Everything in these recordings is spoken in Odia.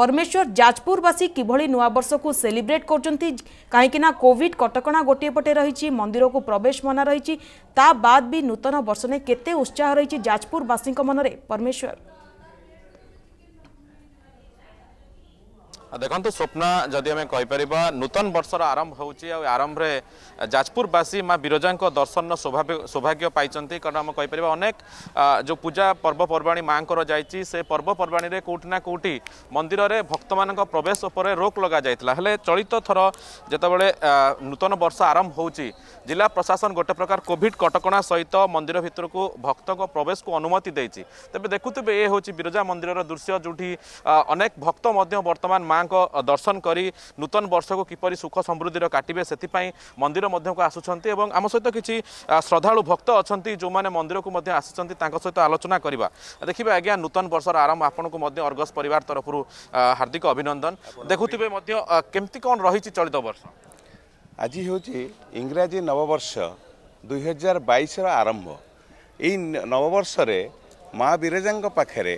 परमेश्वर जाजपुरवासी किभଳି ନୂଆବର୍ଷକୁ ସେଲିବ୍ରେଟ୍ କରୁଛନ୍ତି କାହିଁକିନା କୋଭିଡ୍ କଟକଣା ଗୋଟିଏ ପଟେ ରହିଛି ମନ୍ଦିରକୁ ପ୍ରବେଶ ମନା ରହିଛି ତା ବାଦ୍ ବି ନୂତନ ବର୍ଷ ନେଇ କେତେ ଉତ୍ସାହ ରହିଛି ଯାଜପୁରବାସୀଙ୍କ ମନରେ ପରମେଶ୍ୱର ଦେଖନ୍ତୁ ସ୍ୱପ୍ନା ଯଦି ଆମେ କହିପାରିବା ନୂତନ ବର୍ଷର ଆରମ୍ଭ ହେଉଛି ଆଉ ଆରମ୍ଭରେ ଯାଜପୁରବାସୀ ମା ବିରଜାଙ୍କ ଦର୍ଶନର ସୌଭାଗ୍ୟ ପାଇଛନ୍ତି କାରଣ ଆମେ କହିପାରିବା ଅନେକ ଯେଉଁ ପୂଜା ପର୍ବପର୍ବାଣି ମାଆଙ୍କର ଯାଇଛି ସେ ପର୍ବପର୍ବାଣିରେ କେଉଁଠି ନା କେଉଁଠି ମନ୍ଦିରରେ ଭକ୍ତମାନଙ୍କ ପ୍ରବେଶ ଉପରେ ରୋକ ଲଗାଯାଇଥିଲା ହେଲେ ଚଳିତ ଥର ଯେତେବେଳେ ନୂତନ ବର୍ଷ ଆରମ୍ଭ ହେଉଛି ଜିଲ୍ଲା ପ୍ରଶାସନ ଗୋଟେ ପ୍ରକାର କୋଭିଡ଼ କଟକଣା ସହିତ ମନ୍ଦିର ଭିତରକୁ ଭକ୍ତଙ୍କ ପ୍ରବେଶକୁ ଅନୁମତି ଦେଇଛି ତେବେ ଦେଖୁଥିବେ ଏ ହେଉଛି ବିରଜା ମନ୍ଦିରର ଦୃଶ୍ୟ ଯେଉଁଠି ଅନେକ ଭକ୍ତ ମଧ୍ୟ ବର୍ତ୍ତମାନ ମା दर्शन गरि नूतन वर्षको किप सुख समृद्धि र काट्येसप मन्दिर आसु आमसहित श्रद्धालु भक्त अस्ति जो मन्दिरको आलोचना देखि आज नुतन वर्ष र आरम्भ आपणको तरफु हार्दिक अभिनन्दन देख्थ्यो के चलित वर्ष आज हौ चाहिँ इङ्जी नवबर्ष दुई हजार बइस र आरम्भ ए नवबर्ष मारजा पाखेर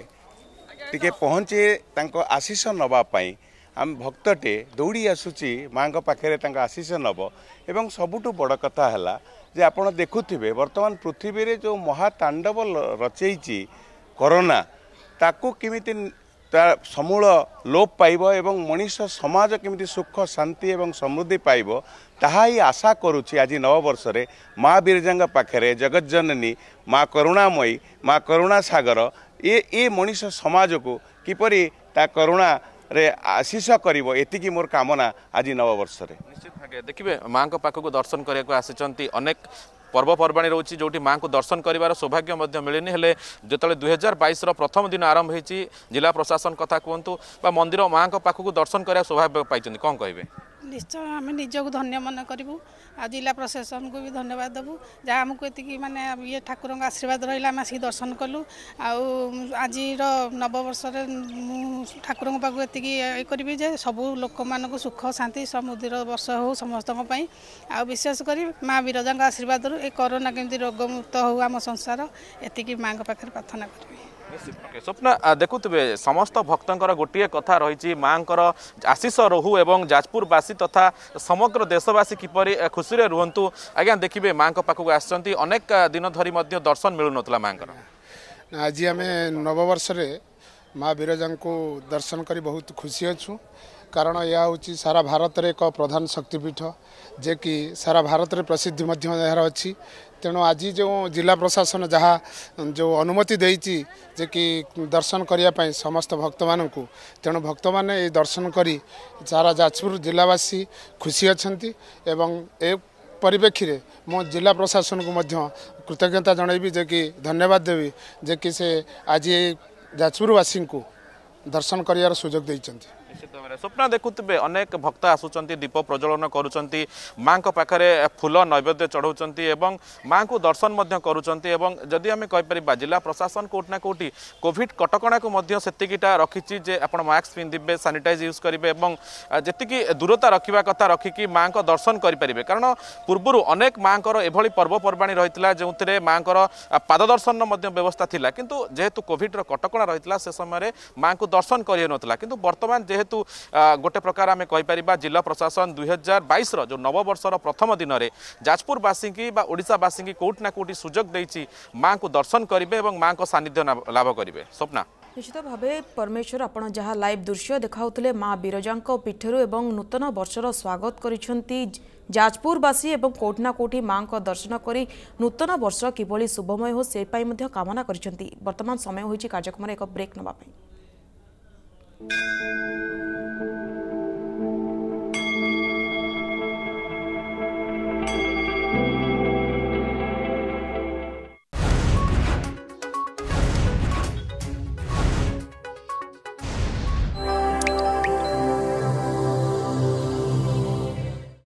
पहचे त आशिष नाप्ने ଆମେ ଭକ୍ତଟିଏ ଦୌଡ଼ି ଆସୁଛି ମାଆଙ୍କ ପାଖରେ ତାଙ୍କ ଆଶିଷ ନେବ ଏବଂ ସବୁଠୁ ବଡ଼ କଥା ହେଲା ଯେ ଆପଣ ଦେଖୁଥିବେ ବର୍ତ୍ତମାନ ପୃଥିବୀରେ ଯେଉଁ ମହାତାଣ୍ଡବ ରଚେଇଛି କରୋନା ତାକୁ କେମିତି ତା ସମୂଳ ଲୋପ ପାଇବ ଏବଂ ମଣିଷ ସମାଜ କେମିତି ସୁଖ ଶାନ୍ତି ଏବଂ ସମୃଦ୍ଧି ପାଇବ ତାହା ହିଁ ଆଶା କରୁଛି ଆଜି ନବବର୍ଷରେ ମା ବିରଜାଙ୍କ ପାଖରେ ଜଗଜ୍ଜନନୀ ମା କରୁଣାମୟୀ ମା କରୁଣା ସାଗର ଏ ଏ ମଣିଷ ସମାଜକୁ କିପରି ତା କରୁଣା ରେ ଆଶିଷ କରିବ ଏତିକି ମୋର କାମନା ଆଜି ନବବର୍ଷରେ ନିଶ୍ଚିତ ଭାବେ ଦେଖିବେ ମାଙ୍କ ପାଖକୁ ଦର୍ଶନ କରିବାକୁ ଆସିଛନ୍ତି ଅନେକ ପର୍ବପର୍ବାଣି ରହୁଛି ଯେଉଁଠି ମାଙ୍କୁ ଦର୍ଶନ କରିବାର ସୌଭାଗ୍ୟ ମଧ୍ୟ ମିଳିନି ହେଲେ ଯେତେବେଳେ ଦୁଇ ହଜାର ବାଇଶର ପ୍ରଥମ ଦିନ ଆରମ୍ଭ ହେଇଛି ଜିଲ୍ଲା ପ୍ରଶାସନ କଥା କୁହନ୍ତୁ ବା ମନ୍ଦିର ମାଙ୍କ ପାଖକୁ ଦର୍ଶନ କରିବା ସୌଭାଗ୍ୟ ପାଇଛନ୍ତି କ'ଣ କହିବେ ନିଶ୍ଚୟ ଆମେ ନିଜକୁ ଧନ୍ୟ ମନେ କରିବୁ ଆଉ ଜିଲ୍ଲା ପ୍ରଶାସନକୁ ବି ଧନ୍ୟବାଦ ଦେବୁ ଯାହା ଆମକୁ ଏତିକି ମାନେ ଇଏ ଠାକୁରଙ୍କ ଆଶୀର୍ବାଦ ରହିଲା ଆମେ ଆସିକି ଦର୍ଶନ କଲୁ ଆଉ ଆଜିର ନବବର୍ଷରେ ମୁଁ ଠାକୁରଙ୍କ ପାଖକୁ ଏତିକି ଇଏ କରିବି ଯେ ସବୁ ଲୋକମାନଙ୍କୁ ସୁଖ ଶାନ୍ତି ସମୃଦ୍ଧିର ବର୍ଷ ହେଉ ସମସ୍ତଙ୍କ ପାଇଁ ଆଉ ବିଶେଷ କରି ମା' ବିରଜାଙ୍କ ଆଶୀର୍ବାଦରୁ ଏ କରୋନା କେମିତି ରୋଗମୁକ୍ତ ହେଉ ଆମ ସଂସାର ଏତିକି ମାଆଙ୍କ ପାଖରେ ପ୍ରାର୍ଥନା କରିବି ଓକେ ସ୍ୱପ୍ନ uh, ଦେଖୁଥିବେ ସମସ୍ତ ଭକ୍ତଙ୍କର ଗୋଟିଏ କଥା ରହିଛି ମାଆଙ୍କର ଆଶିଷ ରହୁ ଏବଂ ଯାଜପୁରବାସୀ ତଥା ସମଗ୍ର ଦେଶବାସୀ କିପରି ଖୁସିରେ ରୁହନ୍ତୁ ଆଜ୍ଞା ଦେଖିବେ ମାଆଙ୍କ ପାଖକୁ ଆସିଛନ୍ତି ଅନେକ ଦିନ ଧରି ମଧ୍ୟ ଦର୍ଶନ ମିଳୁନଥିଲା ମାଆଙ୍କର ଆଜି ଆମେ ନବବର୍ଷରେ ମା ବିରଜାଙ୍କୁ ଦର୍ଶନ କରି ବହୁତ ଖୁସି ଅଛୁ କାରଣ ଏହା ହେଉଛି ସାରା ଭାରତରେ ଏକ ପ୍ରଧାନ ଶକ୍ତିପୀଠ ଯିଏକି ସାରା ଭାରତରେ ପ୍ରସିଦ୍ଧି ମଧ୍ୟ ଏହାର ଅଛି ତେଣୁ ଆଜି ଯେଉଁ ଜିଲ୍ଲା ପ୍ରଶାସନ ଯାହା ଯେଉଁ ଅନୁମତି ଦେଇଛି ଯେ କି ଦର୍ଶନ କରିବା ପାଇଁ ସମସ୍ତ ଭକ୍ତମାନଙ୍କୁ ତେଣୁ ଭକ୍ତମାନେ ଏ ଦର୍ଶନ କରି ସାରା ଯାଜପୁର ଜିଲ୍ଲାବାସୀ ଖୁସି ଅଛନ୍ତି ଏବଂ ଏ ପରିପ୍ରେକ୍ଷୀରେ ମୁଁ ଜିଲ୍ଲା ପ୍ରଶାସନକୁ ମଧ୍ୟ କୃତଜ୍ଞତା ଜଣାଇବି ଯେ କି ଧନ୍ୟବାଦ ଦେବି ଯେ କି ସେ ଆଜି ଏଇ जाजपुरवासी दर्शन सुजोग सुझोदिन्छ ନିଶ୍ଚିତ ଭାବରେ ସ୍ୱପ୍ନ ଦେଖୁଥିବେ ଅନେକ ଭକ୍ତ ଆସୁଛନ୍ତି ଦୀପ ପ୍ରଜ୍ୱଳନ କରୁଛନ୍ତି ମାଙ୍କ ପାଖରେ ଫୁଲ ନୈବେଦ୍ୟ ଚଢ଼ାଉଛନ୍ତି ଏବଂ ମାଙ୍କୁ ଦର୍ଶନ ମଧ୍ୟ କରୁଛନ୍ତି ଏବଂ ଯଦି ଆମେ କହିପାରିବା ଜିଲ୍ଲା ପ୍ରଶାସନ କୋଉଠି ନା କୋଉଠି କୋଭିଡ କଟକଣାକୁ ମଧ୍ୟ ସେତିକିଟା ରଖିଛି ଯେ ଆପଣ ମାସ୍କ ପିନ୍ଧିବେ ସାନିଟାଇଜ୍ ୟୁଜ୍ କରିବେ ଏବଂ ଯେତିକି ଦୂରତା ରଖିବା କଥା ରଖିକି ମାଙ୍କ ଦର୍ଶନ କରିପାରିବେ କାରଣ ପୂର୍ବରୁ ଅନେକ ମାଙ୍କର ଏଭଳି ପର୍ବପର୍ବାଣି ରହିଥିଲା ଯେଉଁଥିରେ ମାଙ୍କର ପାଦ ଦର୍ଶନର ମଧ୍ୟ ବ୍ୟବସ୍ଥା ଥିଲା କିନ୍ତୁ ଯେହେତୁ କୋଭିଡର କଟକଣା ରହିଥିଲା ସେ ସମୟରେ ମାଙ୍କୁ ଦର୍ଶନ କରିହେଉନଥିଲା କିନ୍ତୁ ବର୍ତ୍ତମାନ ଯେହେତୁ যেহেতু গোটে প্রকার আমি কইপারা জেলা প্রশাসন দুই হাজার বাইশর যে নববর্ষর প্রথম দিনরে যাজপুরবাসী বা ওড়শাবাসী কোটি না কোটি সুযোগ দিয়েছি মা দর্শন করবে এবং মা সান্নিধ্য লাভ করবে স্বপ্না নিশ্চিত ভাবে পরমেশ্বর আপনার যা লাইভ দৃশ্য দেখাউলে মা বিরজা পিঠর এবং নূতন বর্ষর স্বাগত করেছেন যাজপুরবাসী এবং কোটি না কোটি মা দর্শন করে নূতন বর্ষ কিভাবে শুভময় হোক সেপাই কামনা করেছেন বর্তমান সময় হয়েছে কার্যক্রমের এক ব্রেক নেওয়া Música